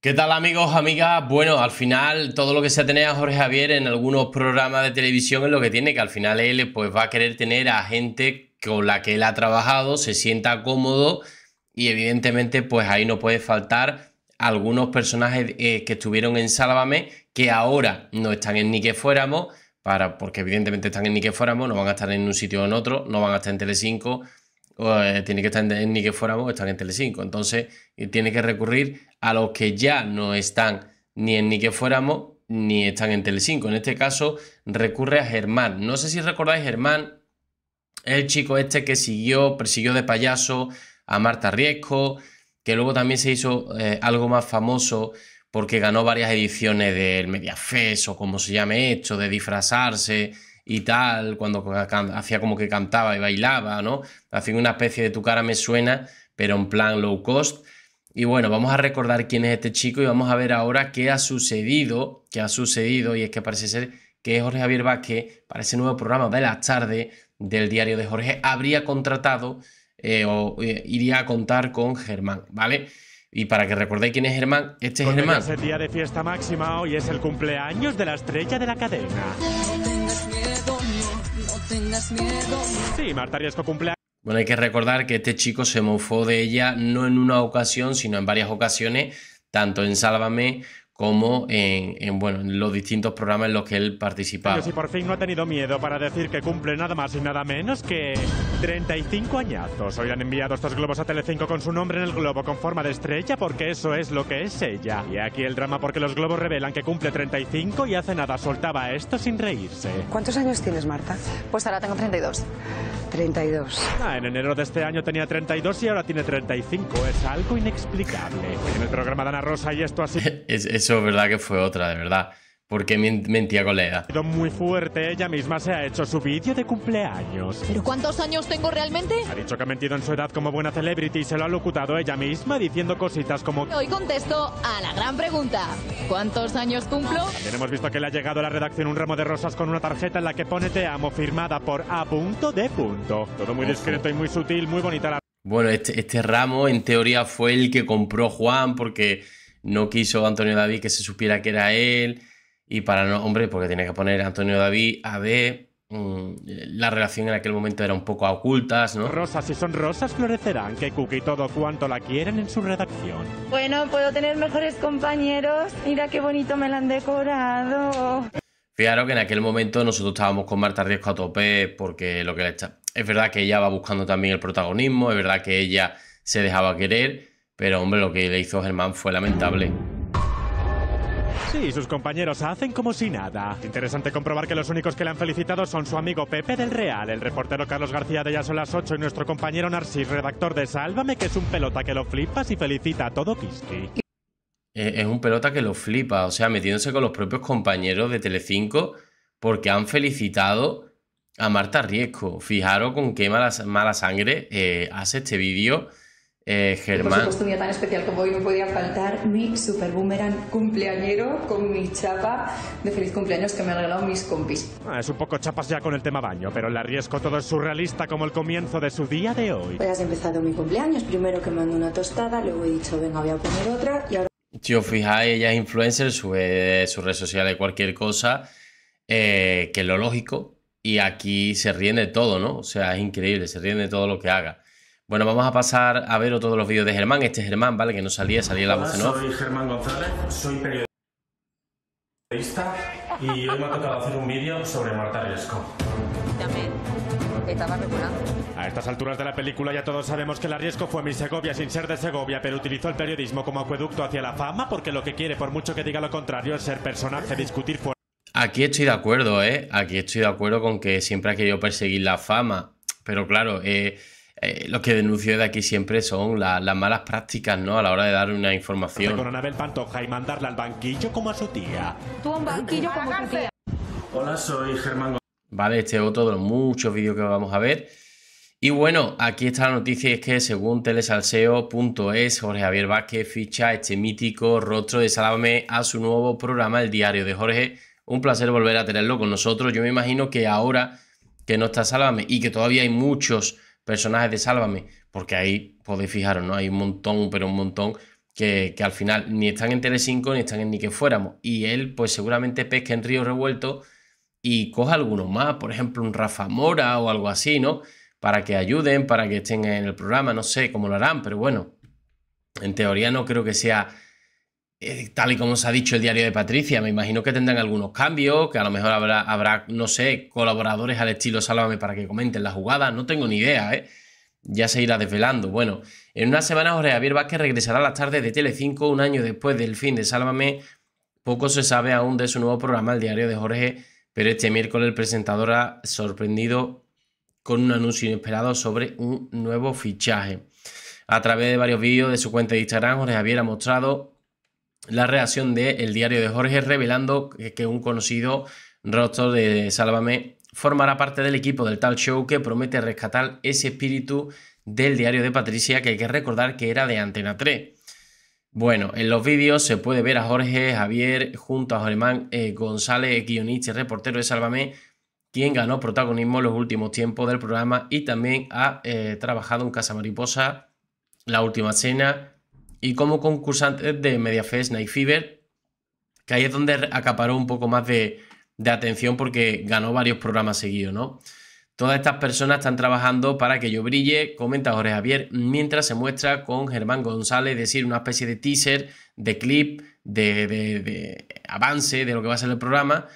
¿Qué tal amigos, amigas? Bueno, al final todo lo que se tenido a Jorge Javier en algunos programas de televisión es lo que tiene, que al final él pues va a querer tener a gente con la que él ha trabajado, se sienta cómodo y evidentemente pues ahí no puede faltar algunos personajes eh, que estuvieron en Sálvame que ahora no están en Ni que fuéramos, para, porque evidentemente están en Ni que fuéramos, no van a estar en un sitio o en otro, no van a estar en Telecinco, pues, tiene que estar en, ni que fuéramos, están en Telecinco. Entonces, eh, tiene que recurrir a los que ya no están ni en ni que fuéramos, ni están en Telecinco. En este caso, recurre a Germán. No sé si recordáis, Germán el chico este que siguió, persiguió de payaso a Marta Riesco, que luego también se hizo eh, algo más famoso porque ganó varias ediciones del Mediafeso, o como se llame esto, de disfrazarse y tal, cuando hacía como que cantaba y bailaba, ¿no? Hacía una especie de tu cara me suena, pero en plan low cost. Y bueno, vamos a recordar quién es este chico y vamos a ver ahora qué ha sucedido, qué ha sucedido y es que parece ser que Jorge Javier Vázquez para ese nuevo programa de la tarde del diario de Jorge habría contratado eh, o eh, iría a contar con Germán, ¿vale? Y para que recordéis quién es Germán, este es Germán. Es el día de fiesta máxima, hoy es el cumpleaños de la estrella de la cadena. Bueno, hay que recordar que este chico se mofó de ella no en una ocasión, sino en varias ocasiones, tanto en Sálvame como en, bueno, en los distintos programas en los que él participaba. Y por fin no ha tenido miedo para decir que cumple nada más y nada menos que 35 añazos. Hoy han enviado estos globos a Telecinco con su nombre en el globo con forma de estrella porque eso es lo que es ella. Y aquí el drama porque los globos revelan que cumple 35 y hace nada soltaba esto sin reírse. ¿Cuántos años tienes, Marta? Pues ahora tengo 32. 32. Ah, en enero de este año tenía 32 y ahora tiene 35. Es algo inexplicable. En el programa de Ana Rosa y esto así. Eso, verdad que fue otra, de verdad. Porque mentía colega. Muy fuerte, ella misma se ha hecho su vídeo de cumpleaños. ¿Pero cuántos años tengo realmente? Ha dicho que ha mentido en su edad como buena celebrity y se lo ha locutado ella misma diciendo cositas como... Hoy contesto a la gran pregunta. ¿Cuántos años cumplo? También hemos visto que le ha llegado a la redacción un ramo de rosas con una tarjeta en la que pone te amo firmada por A. punto punto... Todo muy discreto y muy sutil, muy bonita la... Bueno, este, este ramo en teoría fue el que compró Juan porque no quiso Antonio David que se supiera que era él y para no, hombre, porque tiene que poner Antonio David, a ver mm, la relación en aquel momento era un poco a ocultas, ¿no? Rosas si son rosas florecerán, que y todo cuanto la quieren en su redacción. Bueno, puedo tener mejores compañeros. Mira qué bonito me la han decorado. Fijaros que en aquel momento nosotros estábamos con Marta Riesco a tope porque lo que le está... Es verdad que ella va buscando también el protagonismo, es verdad que ella se dejaba querer, pero hombre, lo que le hizo Germán fue lamentable. Sí, sus compañeros hacen como si nada. Interesante comprobar que los únicos que le han felicitado son su amigo Pepe del Real, el reportero Carlos García de Ya las 8 y nuestro compañero Narcis, redactor de Sálvame, que es un pelota que lo flipas y felicita a todo Kiski. Eh, es un pelota que lo flipa, o sea, metiéndose con los propios compañeros de Telecinco porque han felicitado a Marta Riesco. Fijaros con qué mala, mala sangre eh, hace este vídeo eh, Germán. Por un tan especial como hoy no podía faltar mi super boomerang cumpleañero con mi chapa de feliz cumpleaños que me han regalado mis compis. Ah, es un poco chapas ya con el tema baño, pero la riesgo todo es surrealista como el comienzo de su día de hoy. Pues has empezado mi cumpleaños, primero que mando una tostada, luego he dicho, venga, voy a poner otra y ahora... os fijáis, ella es influencer, sube sus redes sociales cualquier cosa, eh, que es lo lógico, y aquí se ríe de todo, ¿no? O sea, es increíble, se ríe de todo lo que haga. Bueno, vamos a pasar a ver todos los vídeos de Germán. Este es Germán, ¿vale? Que no salía, salía la voz en Soy Germán González, soy periodista y hoy me ha tocado hacer un vídeo sobre Marta Riesco. A estas alturas de la película ya todos sabemos que la Riesco fue mi Segovia sin ser de Segovia, pero utilizó el periodismo como acueducto hacia la fama porque lo que quiere, por mucho que diga lo contrario, es ser personaje, discutir fuera. Aquí estoy de acuerdo, ¿eh? Aquí estoy de acuerdo con que siempre ha querido perseguir la fama, pero claro, eh eh, lo que denuncio de aquí siempre son las malas prácticas, ¿no? A la hora de dar una información. Pantoja y mandarla al banquillo como a su tía. Tú banquillo Hola, soy Germán. Vale, este es otro de los muchos vídeos que vamos a ver. Y bueno, aquí está la noticia, es que según telesalseo.es, Jorge Javier Vázquez ficha este mítico rostro de Salame a su nuevo programa El Diario de Jorge. Un placer volver a tenerlo con nosotros. Yo me imagino que ahora que no está Salame y que todavía hay muchos personajes de Sálvame, porque ahí podéis fijaros, ¿no? Hay un montón, pero un montón, que, que al final ni están en Tele5 ni están en Ni que fuéramos. Y él, pues seguramente pesca en Río Revuelto y coja algunos más, por ejemplo, un Rafa Mora o algo así, ¿no? Para que ayuden, para que estén en el programa, no sé cómo lo harán, pero bueno, en teoría no creo que sea eh, tal y como se ha dicho el diario de Patricia, me imagino que tendrán algunos cambios, que a lo mejor habrá, habrá no sé, colaboradores al estilo Sálvame para que comenten la jugada no tengo ni idea, ¿eh? Ya se irá desvelando. Bueno, en una semana Jorge Javier Vázquez regresará a las tardes de Telecinco, un año después del fin de Sálvame. Poco se sabe aún de su nuevo programa, el diario de Jorge, pero este miércoles el presentador ha sorprendido con un anuncio inesperado sobre un nuevo fichaje. A través de varios vídeos de su cuenta de Instagram, Jorge Javier ha mostrado la reacción de El Diario de Jorge revelando que un conocido rostro de Sálvame formará parte del equipo del tal show que promete rescatar ese espíritu del diario de Patricia que hay que recordar que era de Antena 3. Bueno, en los vídeos se puede ver a Jorge Javier junto a Germán eh, González, guionista y reportero de Sálvame, quien ganó protagonismo en los últimos tiempos del programa y también ha eh, trabajado en Casa Mariposa, La Última Cena, y como concursante de Mediafest Night Fever, que ahí es donde acaparó un poco más de, atención porque ganó varios programas seguidos, ¿no? Todas estas personas están trabajando para que yo brille, comenta Jorge Javier, mientras se muestra con Germán González, es decir, una especie de teaser, de clip, de, avance de lo que va a ser el programa.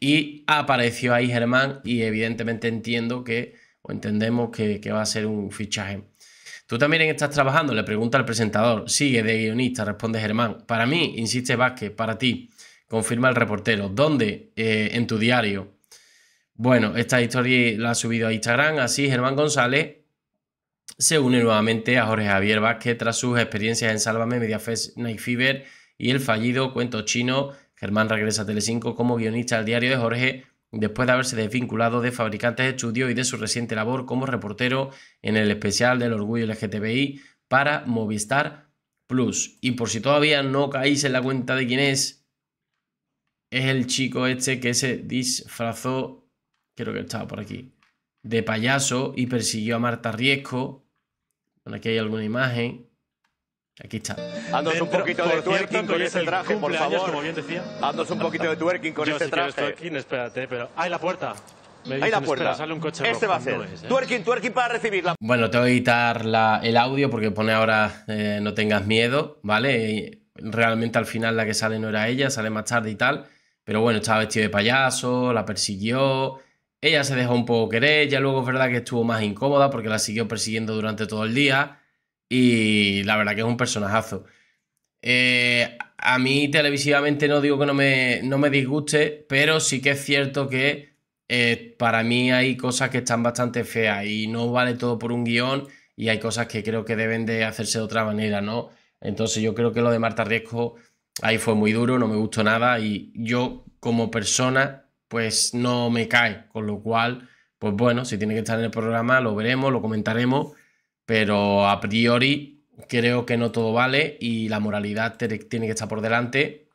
Y apareció ahí Germán y evidentemente entiendo que, o entendemos que va a ser un fichaje ¿Tú también estás trabajando? Le pregunta al presentador. Sigue de guionista, responde Germán. Para mí, insiste Vázquez, para ti, confirma el reportero. ¿Dónde? Eh, en tu diario. Bueno, esta historia la ha subido a Instagram. Así, Germán González se une nuevamente a Jorge Javier Vázquez tras sus experiencias en Sálvame, Mediafest, Night Fever y el fallido cuento chino. Germán regresa a Telecinco como guionista del diario de Jorge después de haberse desvinculado de Fabricantes Estudios y de su reciente labor como reportero en el especial del orgullo LGTBI para Movistar Plus. Y por si todavía no caís en la cuenta de quién es, es el chico este que se disfrazó, creo que estaba por aquí, de payaso y persiguió a Marta Riesco. aquí hay alguna imagen. Aquí está. Haznos un poquito de twerking con ese traje, por favor. Como Haznos un poquito de twerking con ese traje. twerking, espérate, pero... ¡Ahí la puerta! Ahí la puerta. este va a ser. ¿eh? Twerking, twerking para recibirla. Bueno, te voy a editar la, el audio porque pone ahora eh, no tengas miedo, ¿vale? realmente al final la que sale no era ella, sale más tarde y tal. Pero bueno, estaba vestido de payaso, la persiguió. Ella se dejó un poco querer, ya luego es verdad que estuvo más incómoda porque la siguió persiguiendo durante todo el día. Y la verdad que es un personajazo. Eh, a mí televisivamente no digo que no me, no me disguste, pero sí que es cierto que eh, para mí hay cosas que están bastante feas y no vale todo por un guión y hay cosas que creo que deben de hacerse de otra manera, ¿no? Entonces yo creo que lo de Marta Riesco ahí fue muy duro, no me gustó nada y yo como persona pues no me cae, con lo cual pues bueno, si tiene que estar en el programa lo veremos, lo comentaremos pero a priori creo que no todo vale y la moralidad tiene que estar por delante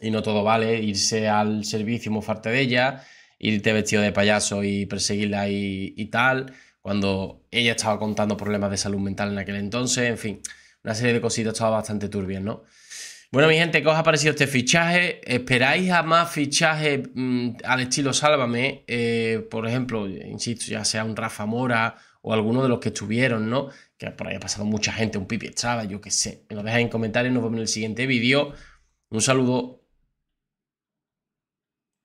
y no todo vale irse al servicio y mofarte de ella, irte vestido de payaso y perseguirla y, tal, cuando ella estaba contando problemas de salud mental en aquel entonces, en fin, una serie de cositas estaba bastante turbias, ¿no? Bueno, mi gente, ¿qué os ha parecido este fichaje? ¿Esperáis a más fichajes mm, al estilo Sálvame? Eh, por ejemplo, insisto, ya sea un Rafa Mora o alguno de los que estuvieron, ¿no? Que por ahí ha pasado mucha gente, un Pipi estaba, yo qué sé. Me lo dejáis en comentarios, nos vemos en el siguiente vídeo. Un saludo.